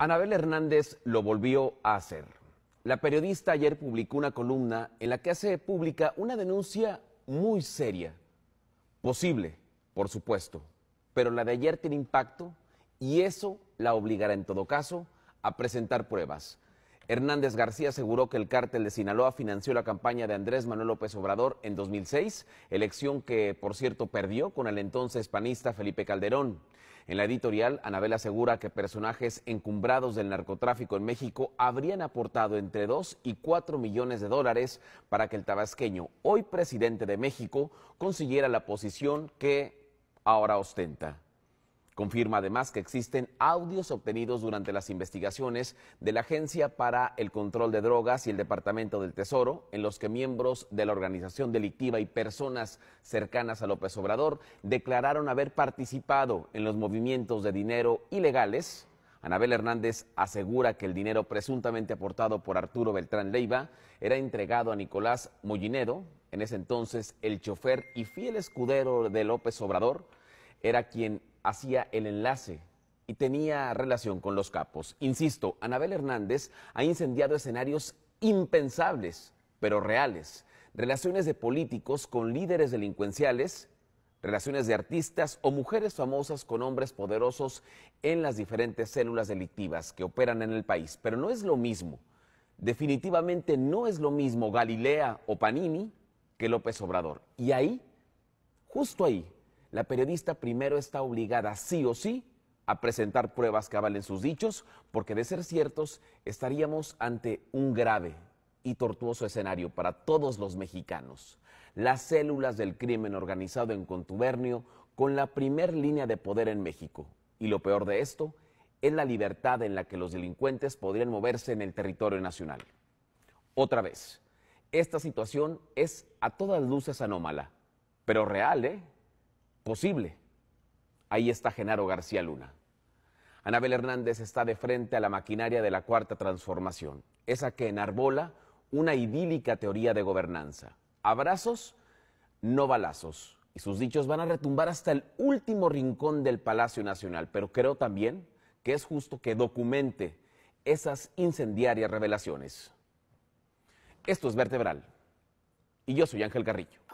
Anabel Hernández lo volvió a hacer. La periodista ayer publicó una columna en la que hace pública una denuncia muy seria. Posible, por supuesto, pero la de ayer tiene impacto y eso la obligará en todo caso a presentar pruebas. Hernández García aseguró que el cártel de Sinaloa financió la campaña de Andrés Manuel López Obrador en 2006, elección que, por cierto, perdió con el entonces panista Felipe Calderón. En la editorial, Anabel asegura que personajes encumbrados del narcotráfico en México habrían aportado entre 2 y 4 millones de dólares para que el tabasqueño, hoy presidente de México, consiguiera la posición que ahora ostenta. Confirma además que existen audios obtenidos durante las investigaciones de la Agencia para el Control de Drogas y el Departamento del Tesoro, en los que miembros de la organización delictiva y personas cercanas a López Obrador declararon haber participado en los movimientos de dinero ilegales Anabel Hernández asegura que el dinero presuntamente aportado por Arturo Beltrán Leiva era entregado a Nicolás Mollinedo, en ese entonces el chofer y fiel escudero de López Obrador, era quien hacía el enlace y tenía relación con los capos. Insisto, Anabel Hernández ha incendiado escenarios impensables, pero reales. Relaciones de políticos con líderes delincuenciales, relaciones de artistas o mujeres famosas con hombres poderosos en las diferentes células delictivas que operan en el país. Pero no es lo mismo, definitivamente no es lo mismo Galilea o Panini que López Obrador. Y ahí, justo ahí, la periodista primero está obligada sí o sí a presentar pruebas que avalen sus dichos, porque de ser ciertos estaríamos ante un grave y tortuoso escenario para todos los mexicanos. Las células del crimen organizado en contubernio con la primer línea de poder en México. Y lo peor de esto es la libertad en la que los delincuentes podrían moverse en el territorio nacional. Otra vez, esta situación es a todas luces anómala, pero real, ¿eh? posible. Ahí está Genaro García Luna. Anabel Hernández está de frente a la maquinaria de la cuarta transformación, esa que enarbola una idílica teoría de gobernanza. Abrazos, no balazos. Y sus dichos van a retumbar hasta el último rincón del Palacio Nacional. Pero creo también que es justo que documente esas incendiarias revelaciones. Esto es Vertebral. Y yo soy Ángel Carrillo.